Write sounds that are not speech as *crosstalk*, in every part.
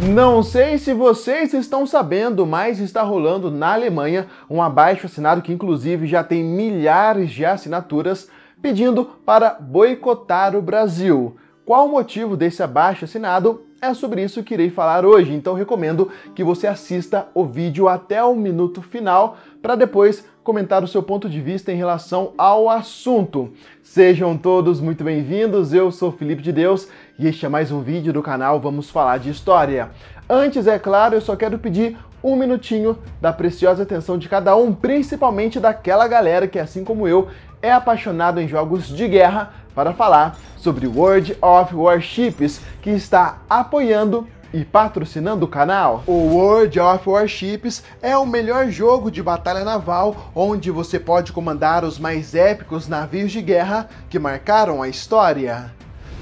Não sei se vocês estão sabendo, mas está rolando na Alemanha um abaixo assinado que inclusive já tem milhares de assinaturas pedindo para boicotar o Brasil. Qual o motivo desse abaixo assinado? É sobre isso que irei falar hoje, então recomendo que você assista o vídeo até o minuto final para depois comentar o seu ponto de vista em relação ao assunto. Sejam todos muito bem-vindos, eu sou Felipe de Deus e este é mais um vídeo do canal Vamos Falar de História. Antes, é claro, eu só quero pedir um minutinho da preciosa atenção de cada um, principalmente daquela galera que, assim como eu, é apaixonado em jogos de guerra para falar sobre World of Warships, que está apoiando e patrocinando o canal? O World of Warships é o melhor jogo de batalha naval onde você pode comandar os mais épicos navios de guerra que marcaram a história.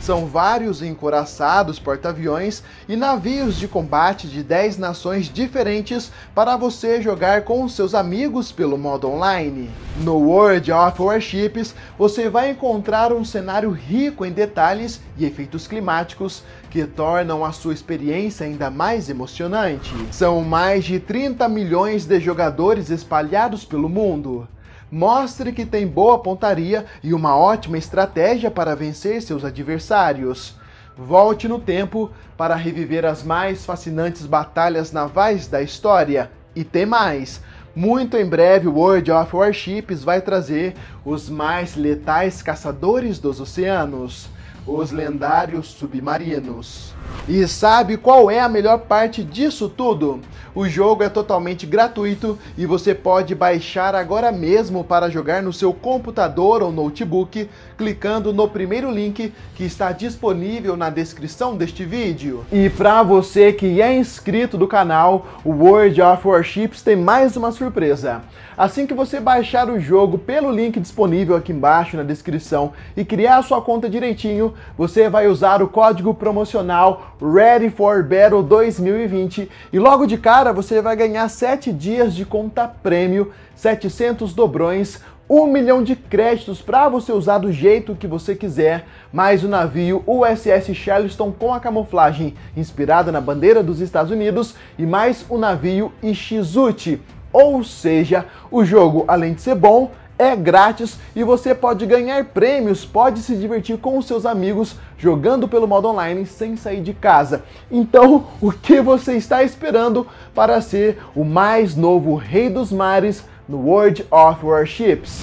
São vários encoraçados, porta-aviões e navios de combate de 10 nações diferentes para você jogar com seus amigos pelo modo online. No World of Warships, você vai encontrar um cenário rico em detalhes e efeitos climáticos que tornam a sua experiência ainda mais emocionante. São mais de 30 milhões de jogadores espalhados pelo mundo. Mostre que tem boa pontaria e uma ótima estratégia para vencer seus adversários. Volte no tempo para reviver as mais fascinantes batalhas navais da história. E tem mais! Muito em breve, World of Warships vai trazer os mais letais caçadores dos oceanos os lendários submarinos. E sabe qual é a melhor parte disso tudo? O jogo é totalmente gratuito e você pode baixar agora mesmo para jogar no seu computador ou notebook, clicando no primeiro link que está disponível na descrição deste vídeo. E para você que é inscrito do canal, o World of Warships tem mais uma surpresa. Assim que você baixar o jogo pelo link disponível aqui embaixo na descrição e criar sua conta direitinho, você vai usar o código promocional Ready for Battle 2020 e logo de cara você vai ganhar 7 dias de conta prêmio, 700 dobrões, 1 milhão de créditos para você usar do jeito que você quiser, mais o navio USS Charleston com a camuflagem inspirada na bandeira dos Estados Unidos e mais o navio Ishizuchi. Ou seja, o jogo, além de ser bom, é grátis e você pode ganhar prêmios, pode se divertir com os seus amigos jogando pelo modo online sem sair de casa. Então, *laughs* o que você está esperando para ser o mais novo rei dos mares no World of Warships?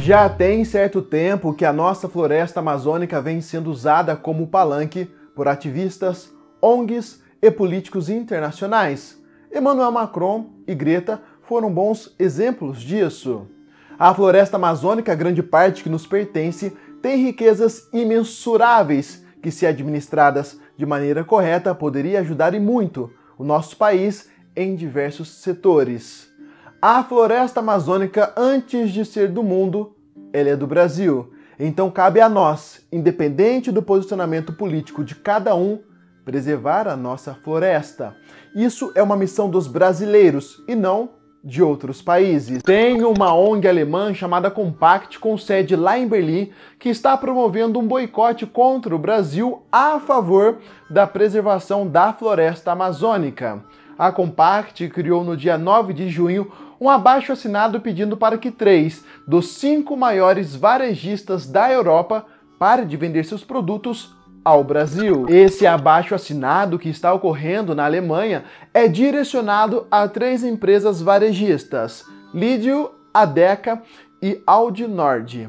Já tem certo tempo que a nossa floresta amazônica vem sendo usada como palanque por ativistas, ONGs e políticos internacionais. Emmanuel Macron e Greta foram bons exemplos disso. A floresta amazônica, grande parte que nos pertence, tem riquezas imensuráveis que, se administradas de maneira correta, poderia ajudar e muito o nosso país em diversos setores. A floresta amazônica, antes de ser do mundo, ela é do Brasil. Então cabe a nós, independente do posicionamento político de cada um, preservar a nossa floresta. Isso é uma missão dos brasileiros e não de outros países. Tem uma ONG alemã chamada Compact, com sede lá em Berlim, que está promovendo um boicote contra o Brasil a favor da preservação da floresta amazônica. A Compact criou no dia 9 de junho um abaixo assinado pedindo para que três dos cinco maiores varejistas da Europa parem de vender seus produtos ao Brasil. Esse abaixo assinado que está ocorrendo na Alemanha é direcionado a três empresas varejistas: Lidio, Adeca e Audi Nord.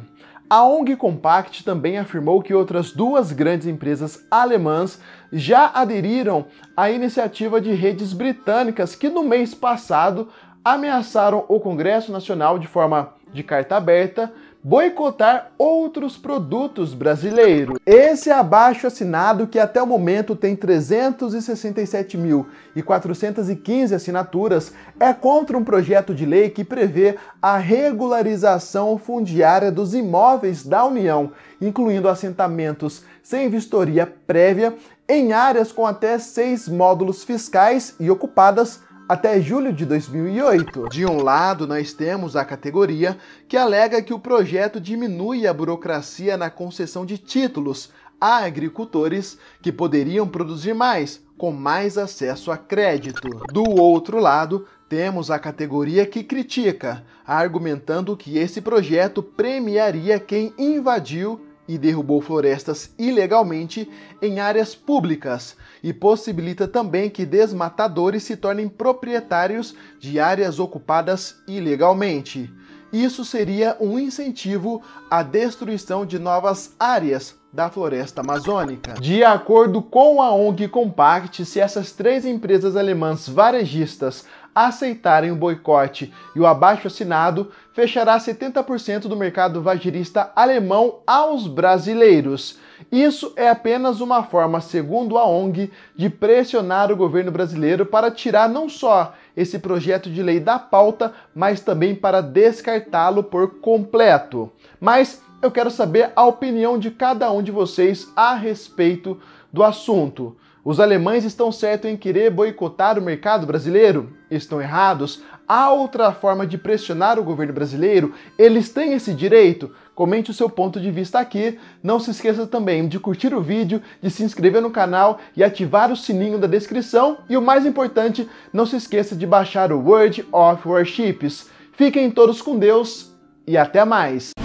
A ONG Compact também afirmou que outras duas grandes empresas alemãs já aderiram à iniciativa de redes britânicas que no mês passado ameaçaram o Congresso Nacional de forma de carta aberta boicotar outros produtos brasileiros. Esse é abaixo assinado, que até o momento tem 367.415 assinaturas, é contra um projeto de lei que prevê a regularização fundiária dos imóveis da União, incluindo assentamentos sem vistoria prévia em áreas com até seis módulos fiscais e ocupadas até julho de 2008. De um lado, nós temos a categoria que alega que o projeto diminui a burocracia na concessão de títulos a agricultores que poderiam produzir mais, com mais acesso a crédito. Do outro lado, temos a categoria que critica, argumentando que esse projeto premiaria quem invadiu e derrubou florestas ilegalmente em áreas públicas e possibilita também que desmatadores se tornem proprietários de áreas ocupadas ilegalmente. Isso seria um incentivo à destruição de novas áreas da floresta amazônica. De acordo com a ONG Compact, se essas três empresas alemãs varejistas aceitarem o boicote e o abaixo assinado, fechará 70% do mercado vagirista alemão aos brasileiros. Isso é apenas uma forma, segundo a ONG, de pressionar o governo brasileiro para tirar não só esse projeto de lei da pauta, mas também para descartá-lo por completo. Mas eu quero saber a opinião de cada um de vocês a respeito do assunto. Os alemães estão certos em querer boicotar o mercado brasileiro? Estão errados? Há outra forma de pressionar o governo brasileiro? Eles têm esse direito? Comente o seu ponto de vista aqui. Não se esqueça também de curtir o vídeo, de se inscrever no canal e ativar o sininho da descrição. E o mais importante, não se esqueça de baixar o Word of Warships. Fiquem todos com Deus e até mais!